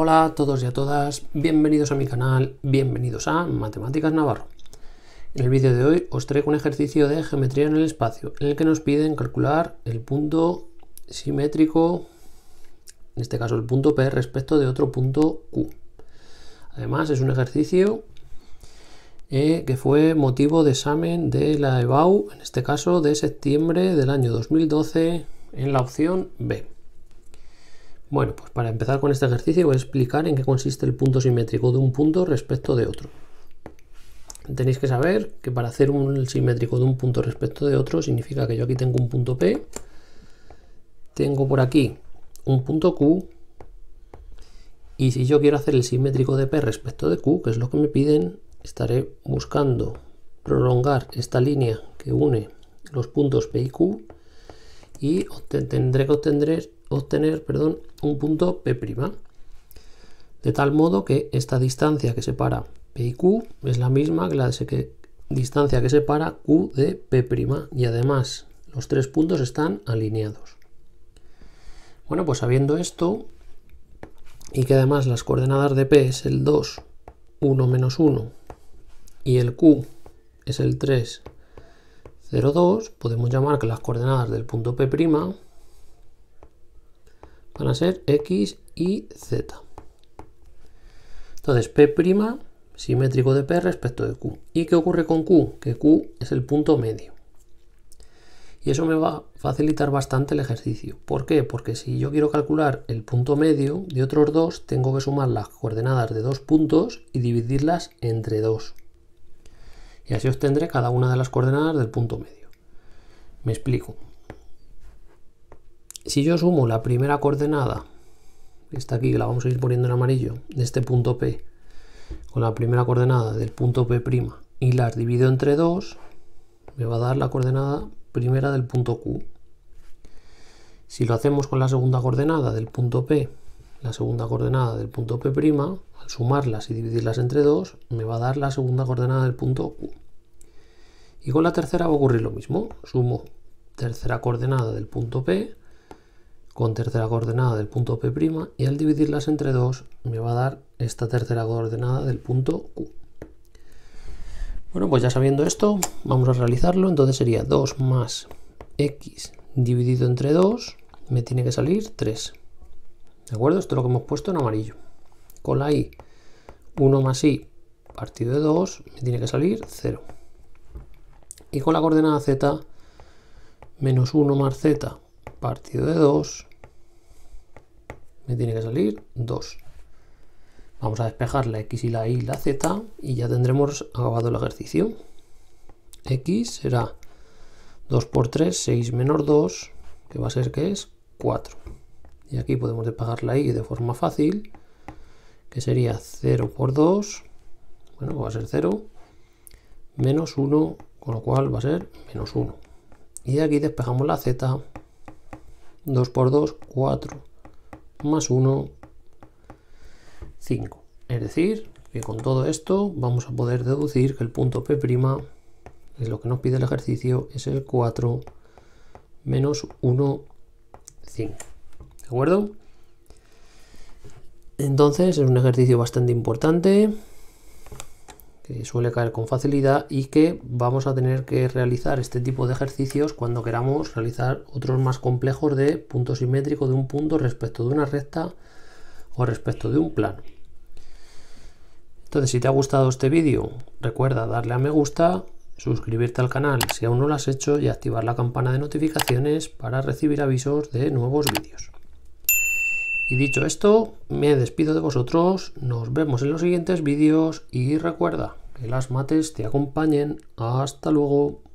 Hola a todos y a todas, bienvenidos a mi canal, bienvenidos a Matemáticas Navarro. En el vídeo de hoy os traigo un ejercicio de geometría en el espacio, en el que nos piden calcular el punto simétrico, en este caso el punto P respecto de otro punto Q. Además es un ejercicio eh, que fue motivo de examen de la EBAU, en este caso de septiembre del año 2012, en la opción B. Bueno, pues para empezar con este ejercicio voy a explicar en qué consiste el punto simétrico de un punto respecto de otro. Tenéis que saber que para hacer un simétrico de un punto respecto de otro significa que yo aquí tengo un punto P, tengo por aquí un punto Q, y si yo quiero hacer el simétrico de P respecto de Q, que es lo que me piden, estaré buscando prolongar esta línea que une los puntos P y Q y tendré que obtener obtener perdón, un punto P'. De tal modo que esta distancia que separa P y Q es la misma que la distancia que separa Q de P'. Y además los tres puntos están alineados. Bueno, pues sabiendo esto, y que además las coordenadas de P es el 2, 1 menos 1, y el Q es el 3, 0, 2, podemos llamar que las coordenadas del punto P' van a ser X y Z. Entonces, P' simétrico de P respecto de Q. ¿Y qué ocurre con Q? Que Q es el punto medio. Y eso me va a facilitar bastante el ejercicio. ¿Por qué? Porque si yo quiero calcular el punto medio de otros dos, tengo que sumar las coordenadas de dos puntos y dividirlas entre dos. Y así obtendré cada una de las coordenadas del punto medio. Me explico. Si yo sumo la primera coordenada, esta aquí que la vamos a ir poniendo en amarillo, de este punto P, con la primera coordenada del punto P' y las divido entre 2, me va a dar la coordenada primera del punto Q. Si lo hacemos con la segunda coordenada del punto P, la segunda coordenada del punto P', al sumarlas y dividirlas entre 2, me va a dar la segunda coordenada del punto Q. Y con la tercera va a ocurrir lo mismo. Sumo tercera coordenada del punto P con tercera coordenada del punto P' y al dividirlas entre 2 me va a dar esta tercera coordenada del punto Q. Bueno, pues ya sabiendo esto, vamos a realizarlo. Entonces sería 2 más x dividido entre 2, me tiene que salir 3. ¿De acuerdo? Esto lo que hemos puesto en amarillo. Con la i, 1 más i partido de 2, me tiene que salir 0. Y con la coordenada z, menos 1 más z partido de 2, me tiene que salir 2. Vamos a despejar la X y la Y la Z y ya tendremos acabado el ejercicio. X será 2 por 3, 6 menos 2, que va a ser que es 4. Y aquí podemos despejar la Y de forma fácil, que sería 0 por 2, bueno, pues va a ser 0, menos 1, con lo cual va a ser menos 1. Y de aquí despejamos la Z, 2 por 2, 4 más 1, 5. Es decir, que con todo esto vamos a poder deducir que el punto P' es lo que nos pide el ejercicio, es el 4 menos 1, 5. ¿De acuerdo? Entonces es un ejercicio bastante importante que suele caer con facilidad y que vamos a tener que realizar este tipo de ejercicios cuando queramos realizar otros más complejos de punto simétrico de un punto respecto de una recta o respecto de un plano. Entonces, si te ha gustado este vídeo, recuerda darle a me gusta, suscribirte al canal si aún no lo has hecho y activar la campana de notificaciones para recibir avisos de nuevos vídeos. Y dicho esto, me despido de vosotros, nos vemos en los siguientes vídeos y recuerda, que las mates te acompañen. Hasta luego.